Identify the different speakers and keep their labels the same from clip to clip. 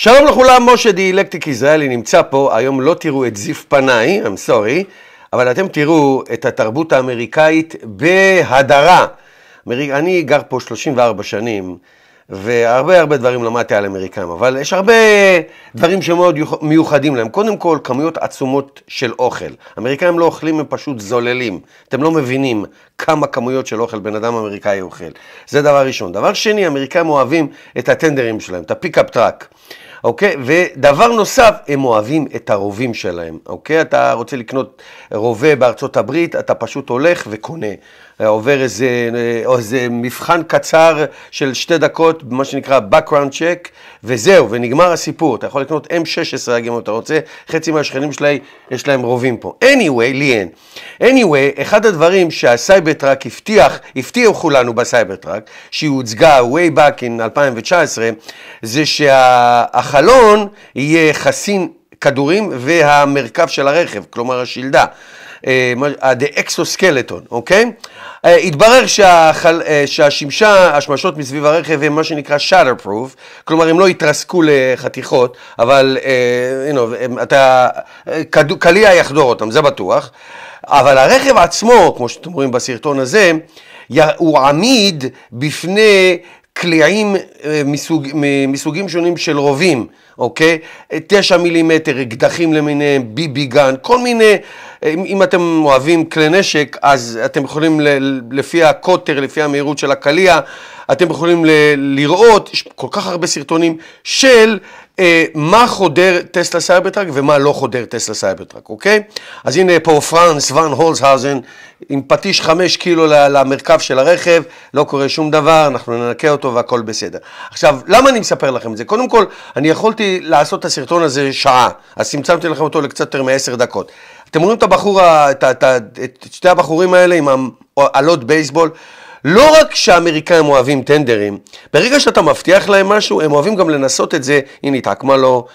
Speaker 1: שלום לכולם, משה דיאלקטיק ישראלי נמצא פה, היום לא תראו את זיף פניי, I'm sorry, אבל אתם תראו את התרבות האמריקאית בהדרה. אני גר פה 34 שנים, והרבה הרבה דברים למדתי על אמריקאים, אבל יש הרבה דברים שמאוד מיוחדים להם. קודם כל, כמויות עצומות של אוכל. אמריקאים לא אוכלים, הם פשוט זוללים. אתם לא מבינים כמה כמויות של אוכל בן אדם אמריקאי אוכל. זה דבר ראשון. דבר שני, אמריקאים אוהבים את הטנדרים שלהם, את הפיקאפ טראק. אוקיי? ודבר נוסף, הם אוהבים את הרובים שלהם, אוקיי? אתה רוצה לקנות רובה בארצות הברית, אתה פשוט הולך וקונה. אה, עובר איזה, אה, איזה מבחן קצר של שתי דקות, מה שנקרא background check, וזהו, ונגמר הסיפור. אתה יכול לקנות M16 רק אם אתה רוצה, חצי מהשכנים שלי יש להם רובים פה. anyway, לי אין. anyway, אחד הדברים שהסייברטראק הבטיח, הבטיחו לנו בסייברטראק, שהיא הוצגה way back in 2019, זה שהחלון יהיה חסין כדורים והמרכב של הרכב, כלומר השלדה. האקסוסקלטון, אה, אה, exoskeleton אוקיי? אה, התברר שהחל, שהשמשה, השמשות מסביב הרכב הם מה שנקרא shatter proof, כלומר הם לא התרסקו לחתיכות, אבל you know, אתה, קליע יחדור אותם, זה בטוח. אבל הרכב עצמו, כמו שאתם רואים בסרטון הזה, הוא עמיד בפני קליעים אה, מסוג, מסוגים שונים של רובים, אוקיי? תשע מילימטר, אקדחים למיניהם, ביבי גן, כל מיני, אה, אם, אתם אוהבים כלי נשק, אז אתם יכולים, ל, לפי הקוטר, לפי המהירות של הקליע, אתם יכולים ל, לראות יש כל כך הרבה סרטונים של אה, מה חודר טסלה סייברטראק ומה לא חודר טסלה סייברטראק, אוקיי? אז הנה פה פרנס ון הולסהאוזן עם פטיש חמש קילו למרכב של הרכב, לא קורה שום דבר, אנחנו ננקה אותו והכל בסדר. עכשיו, למה אני מספר לכם את זה? קודם כל, אני יכולתי לעשות את הסרטון הזה שעה, אז צמצמתי לכם אותו לקצת יותר מעשר דקות. אתם רואים את הבחור, את, את, את, את שתי הבחורים האלה עם האלות בייסבול, לא רק שהאמריקאים אוהבים טנדרים, ברגע שאתה מבטיח להם משהו, הם אוהבים גם לנסות את זה, הנה התעקמה לו,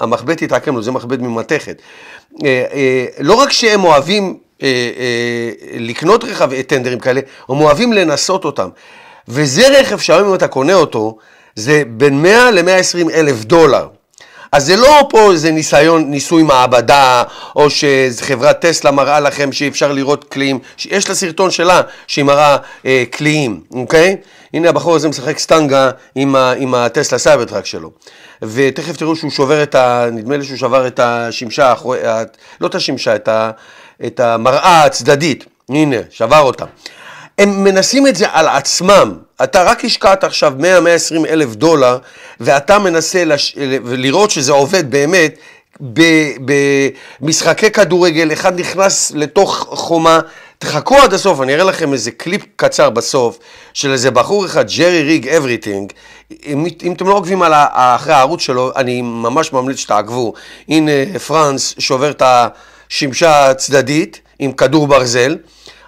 Speaker 1: המכבד התעקם לו, זה מכבד ממתכת. אה, אה, לא רק שהם אוהבים אה, לקנות רכב, טנדרים כאלה, הם אוהבים לנסות אותם. וזה רכב שהיום אם אתה קונה אותו, זה בין 100 ל-120 אלף דולר. אז זה לא פה איזה ניסיון, ניסוי מעבדה, או שחברת טסלה מראה לכם שאפשר לראות קליעים, יש לה סרטון שלה שהיא מראה אה, קליעים, אוקיי? הנה הבחור הזה משחק סטנגה עם, ה, עם הטסלה סייברטראק שלו. ותכף תראו שהוא שובר את ה... נדמה לי שהוא שבר את השמשה, אחרי, לא את השמשה, את, ה, את המראה הצדדית. הנה, שבר אותה. הם מנסים את זה על עצמם, אתה רק השקעת עכשיו 100-120 אלף דולר, ואתה מנסה לש... לראות שזה עובד באמת, במשחקי כדורגל, אחד נכנס לתוך חומה, תחכו עד הסוף, אני אראה לכם איזה קליפ קצר בסוף, של איזה בחור אחד, ג'רי ריג אבריטינג. אם, אם אתם לא עוקבים על ה, אחרי הערוץ שלו, אני ממש ממליץ שתעקבו. הנה פרנס שובר את השמשה הצדדית עם כדור ברזל.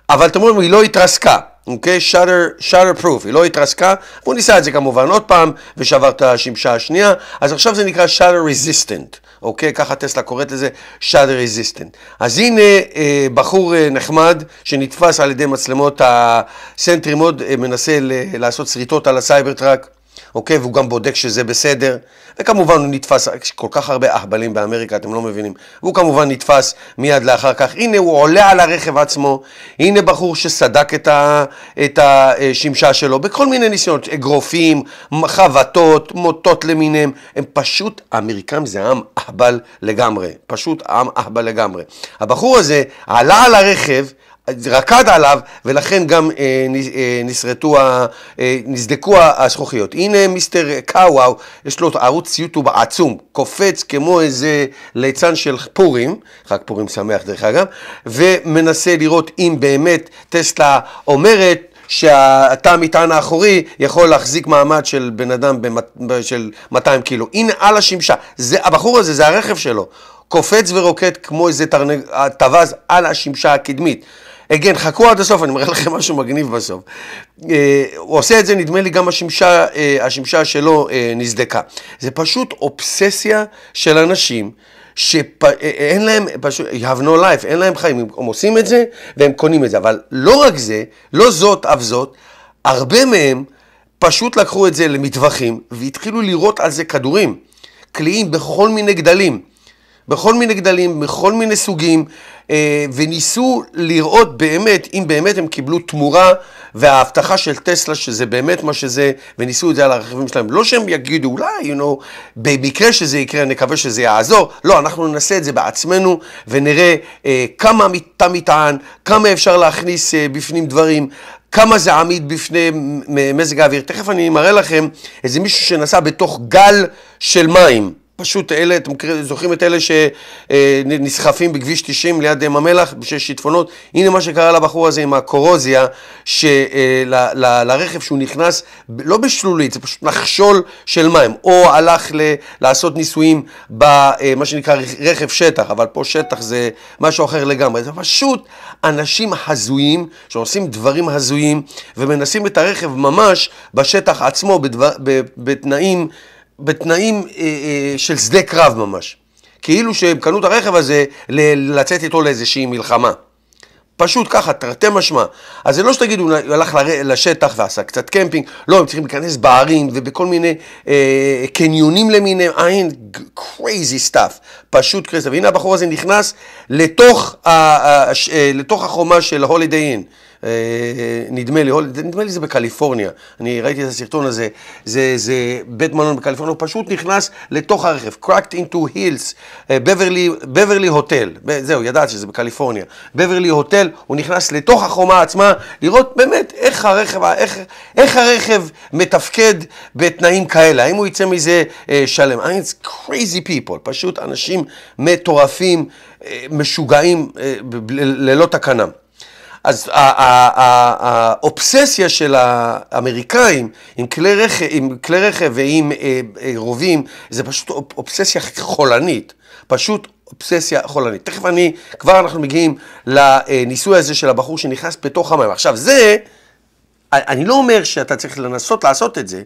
Speaker 1: אבל אתם רואים, היא לא התרסקה, אוקיי? shutter, shutter proof, היא לא התרסקה, והוא ניסה את זה כמובן עוד פעם, ושבר את השמשה השנייה, אז עכשיו זה נקרא shutter resistant, אוקיי? ככה טסלה קוראת לזה shutter resistant. אז הנה אה, בחור אה, נחמד שנתפס על ידי מצלמות הסנטרימוד, אה, מנסה ל- לעשות שריטות על הסייבר טראק. אוקיי? והוא גם בודק שזה בסדר. וכמובן הוא נתפס, יש כל כך הרבה אהבלים באמריקה, אתם לא מבינים. והוא כמובן נתפס מיד לאחר כך. הנה הוא עולה על הרכב עצמו, הנה בחור שסדק את, ה, את השמשה שלו, בכל מיני ניסיונות, אגרופים, חבטות, מוטות למיניהם. הם פשוט, האמריקאים זה עם אהבל לגמרי. פשוט עם אהבל לגמרי. הבחור הזה עלה על הרכב, רקד עליו, ולכן גם אה, נסרטו, אה, נסדקו אה, השכוחיות. הנה מיסטר קאוואו, יש לו ערוץ יוטיוב עצום, קופץ כמו איזה ליצן של פורים, חג פורים שמח דרך אגב, ומנסה לראות אם באמת טסלה אומרת שהתא המטען האחורי יכול להחזיק מעמד של בן אדם במת, של 200 קילו. הנה על השמשה, זה, הבחור הזה, זה הרכב שלו. קופץ ורוקט כמו איזה טרנג... טווז אה, על השמשה הקדמית. again, חכו עד הסוף, אני מראה לכם משהו מגניב בסוף. אה, הוא עושה את זה, נדמה לי, גם השמשה, אה, השמשה שלו אה, נסדקה. זה פשוט אובססיה של אנשים. שאין להם, פשוט, you have no life, אין להם חיים, הם עושים את זה והם קונים את זה, אבל לא רק זה, לא זאת אף זאת, הרבה מהם פשוט לקחו את זה למטווחים והתחילו לירות על זה כדורים, קליעים בכל מיני גדלים. בכל מיני גדלים, בכל מיני סוגים, אה, וניסו לראות באמת, אם באמת הם קיבלו תמורה, וההבטחה של טסלה שזה באמת מה שזה, וניסו את זה על הרכבים שלהם. לא שהם יגידו, אולי, you know, במקרה שזה יקרה, נקווה שזה יעזור. לא, אנחנו נעשה את זה בעצמנו, ונראה אה, כמה תא מטען, כמה אפשר להכניס אה, בפנים דברים, כמה זה עמיד בפני מזג האוויר. תכף אני מראה לכם איזה מישהו שנסע בתוך גל של מים. פשוט אלה, אתם זוכרים את אלה שנסחפים בכביש 90 ליד ים המלח בשביל שיטפונות? הנה מה שקרה לבחור הזה עם הקורוזיה, של, אה, לרכב שהוא נכנס, לא בשלולית, זה פשוט נחשול של מים, או הלך ל, לעשות ניסויים במה אה, שנקרא רכב שטח, אבל פה שטח זה משהו אחר לגמרי. זה פשוט אנשים הזויים שעושים דברים הזויים ומנסים את הרכב ממש בשטח עצמו, בדבר, בתנאים... בתנאים אה, אה, של שדה קרב ממש. כאילו שהם קנו את הרכב הזה ל- לצאת איתו לאיזושהי מלחמה. פשוט ככה, תרתי משמע. אז זה לא שתגידו, הוא הלך ל- לשטח ועשה קצת קמפינג, לא, הם צריכים להיכנס בערים ובכל מיני אה, קניונים למיניהם, אין, קרייזי סטאפ, פשוט קרייזי. והנה הבחור הזה נכנס לתוך, ה- ה- ש- אה, לתוך החומה של הולידיי אין. אה, נדמה לי, נדמה לי זה בקליפורניה, אני ראיתי את הסרטון הזה, זה, זה בית מלון בקליפורניה, הוא פשוט נכנס לתוך הרכב, cracked into hills, בברלי, הוטל, זהו, ידעת שזה בקליפורניה, בברלי הוטל, הוא נכנס לתוך החומה עצמה, לראות באמת איך הרכב, איך, איך הרכב מתפקד בתנאים כאלה, האם הוא יצא מזה אה, שלם. It's crazy people, פשוט אנשים מטורפים, אה, משוגעים אה, ללא תקנה. אז האובססיה של האמריקאים עם כלי רכב, עם כלי רכב ועם אה, אה, רובים, זה פשוט אובססיה חולנית. פשוט אובססיה חולנית. תכף אני, כבר אנחנו מגיעים לניסוי הזה של הבחור שנכנס בתוך המים. עכשיו זה, אני לא אומר שאתה צריך לנסות לעשות את זה,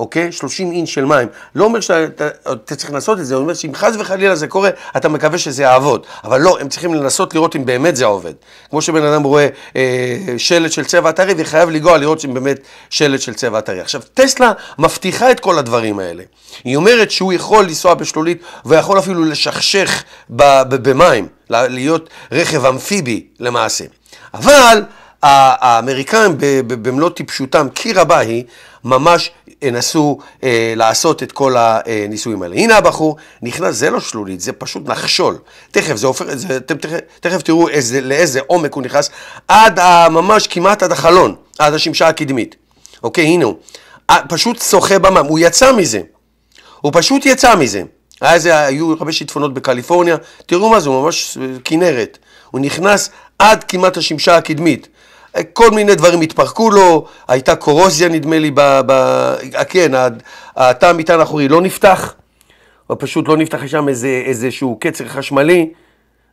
Speaker 1: אוקיי? 30 אינץ' של מים. לא אומר שאתה צריך לנסות את זה, הוא אומר שאם חס וחלילה זה קורה, אתה מקווה שזה יעבוד. אבל לא, הם צריכים לנסות לראות אם באמת זה עובד. כמו שבן אדם רואה אה, שלט של צבע הטרי וחייב לנגוע לראות אם באמת שלט של צבע הטרי. עכשיו, טסלה מבטיחה את כל הדברים האלה. היא אומרת שהוא יכול לנסוע בשלולית ויכול אפילו לשכשך במים, להיות רכב אמפיבי למעשה. אבל האמריקאים במלוא טיפשותם, קיר הבא היא, ממש ינסו אה, לעשות את כל הניסויים האלה. הנה הבחור, נכנס, זה לא שלולית, זה פשוט נחשול. תכף, זה הופך, זה, אתם תכף, תכף תראו איזה, לאיזה עומק הוא נכנס, עד ה, ממש כמעט עד החלון, עד השמשה הקדמית. אוקיי, הנה הוא. פשוט שוחה במה, הוא יצא מזה. הוא פשוט יצא מזה. היה זה, היו הרבה שיטפונות בקליפורניה, תראו מה זה, הוא ממש אה, כנרת. הוא נכנס עד כמעט השמשה הקדמית. כל מיני דברים התפרקו לו, הייתה קורוזיה נדמה לי, ב, ב, אה, כן, התא המטען האחורי לא נפתח, הוא פשוט לא נפתח שם איזה, איזשהו קצר חשמלי,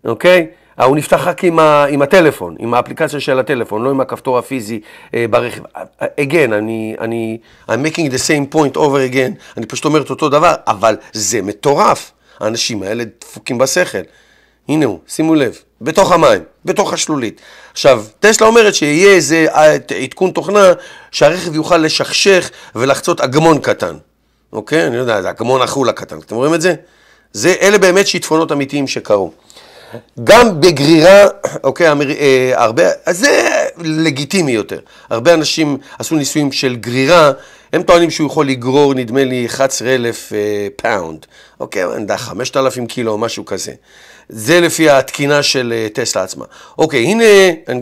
Speaker 1: אוקיי? אה, הוא נפתח רק עם, ה, עם הטלפון, עם האפליקציה של הטלפון, לא עם הכפתור הפיזי אה, ברכב. אה, again, אני, אני, I'm making the same point over again, אני פשוט אומר את אותו דבר, אבל זה מטורף. האנשים האלה דפוקים בשכל. הנה הוא, שימו לב. בתוך המים, בתוך השלולית. עכשיו, טסלה אומרת שיהיה איזה אה, עדכון תוכנה שהרכב יוכל לשכשך ולחצות אגמון קטן. אוקיי? אני לא יודע, זה אגמון החולה קטן, אתם רואים את זה? זה, אלה באמת שיטפונות אמיתיים שקרו. גם בגרירה, אוקיי, אמר, אה, הרבה, אז זה לגיטימי יותר. הרבה אנשים עשו ניסויים של גרירה, הם טוענים שהוא יכול לגרור, נדמה לי, 11,000 אה, פאונד, אוקיי, אני יודע, 5,000 קילו או משהו כזה. זה לפי התקינה של אה, טסלה עצמה. אוקיי, הנה,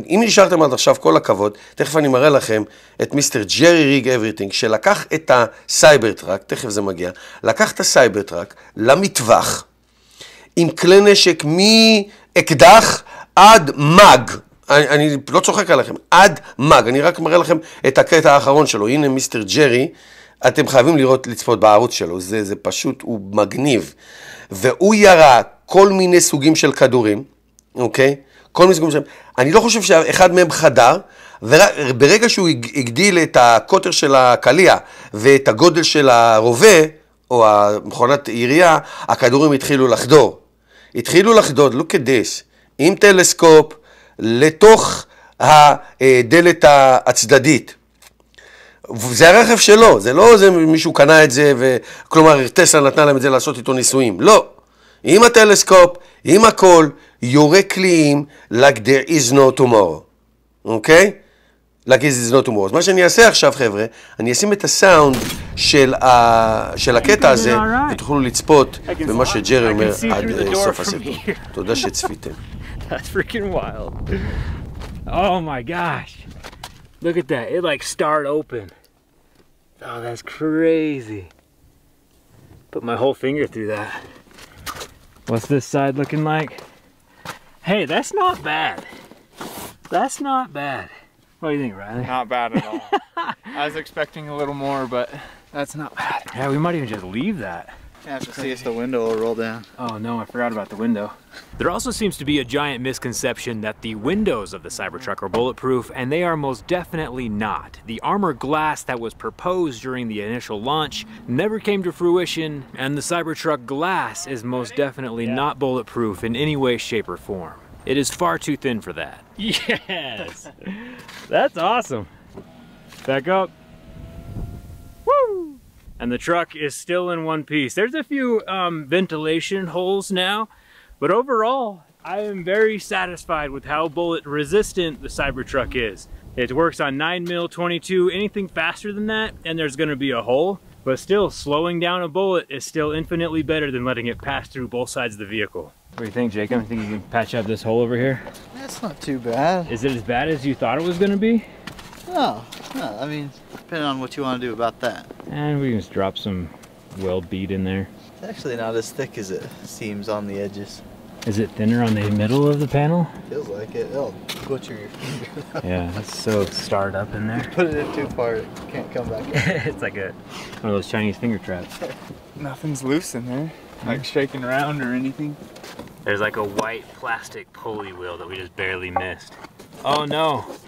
Speaker 1: אם נשארתם עד עכשיו, כל הכבוד, תכף אני מראה לכם את מיסטר ג'רי ריג אבריטינג, שלקח את הסייבר טראק, תכף זה מגיע, לקח את הסייבר טראק למטווח, עם כלי נשק מאקדח עד מאג. אני, אני לא צוחק עליכם, עד מאג, אני רק מראה לכם את הקטע האחרון שלו, הנה מיסטר ג'רי, אתם חייבים לראות, לצפות בערוץ שלו, זה, זה פשוט, הוא מגניב. והוא ירה כל מיני סוגים של כדורים, אוקיי? כל מיני סוגים של... אני לא חושב שאחד מהם חדר, וברגע שהוא הגדיל את הקוטר של הקליע ואת הגודל של הרובה, או מכונת ירייה, הכדורים התחילו לחדור. התחילו לחדור, look at this, עם טלסקופ לתוך הדלת הצדדית. זה הרכב שלו, זה לא זה מישהו קנה את זה, ו... כלומר טסלה נתנה להם את זה לעשות איתו ניסויים, לא. עם הטלסקופ, עם הכל, יורה קליעים like there is no tomorrow, אוקיי? Okay? Like there is no tomorrow. אז מה שאני אעשה עכשיו, חבר'ה, אני אשים את הסאונד של, ה... של הקטע הזה, ותוכלו לצפות במה שג'רי אומר עד סוף הסרטון. תודה שצפיתם.
Speaker 2: That's freaking wild. Oh my gosh. Look at that. It like starred open. Oh, that's crazy. Put my whole finger through that. What's this side looking like? Hey, that's not bad. That's not bad. What do you think, Riley? Not bad at all. I was expecting a little more, but that's not bad. Yeah, we might even just leave that. You have to see if the window will roll down. Oh no, I forgot about the window. There also seems to be a giant misconception that the windows of the Cybertruck are bulletproof, and they are most definitely not. The armor glass that was proposed during the initial launch never came to fruition, and the Cybertruck glass is most definitely yeah. not bulletproof in any way, shape, or form. It is far too thin for that. Yes! That's awesome. Back up and the truck is still in one piece. There's a few um, ventilation holes now, but overall, I am very satisfied with how bullet resistant the Cybertruck is. It works on 9mm 22, anything faster than that, and there's gonna be a hole. But still, slowing down a bullet is still infinitely better than letting it pass through both sides of the vehicle. What do you think, Jacob? You think you can patch up this hole over here? That's not too bad. Is it as bad as you thought it was gonna be? No, no, I mean, depending on what you want to do about that. And we can just drop some weld bead in there. It's actually not as thick as it seems on the edges. Is it thinner on the middle of the panel? Feels like it. It'll butcher your finger. yeah, that's so starred up in there. Put it in too far, it can't come back it's like a one of those Chinese finger traps. Nothing's loose in there, like shaking around or anything. There's like a white plastic pulley wheel that we just barely missed. Oh no,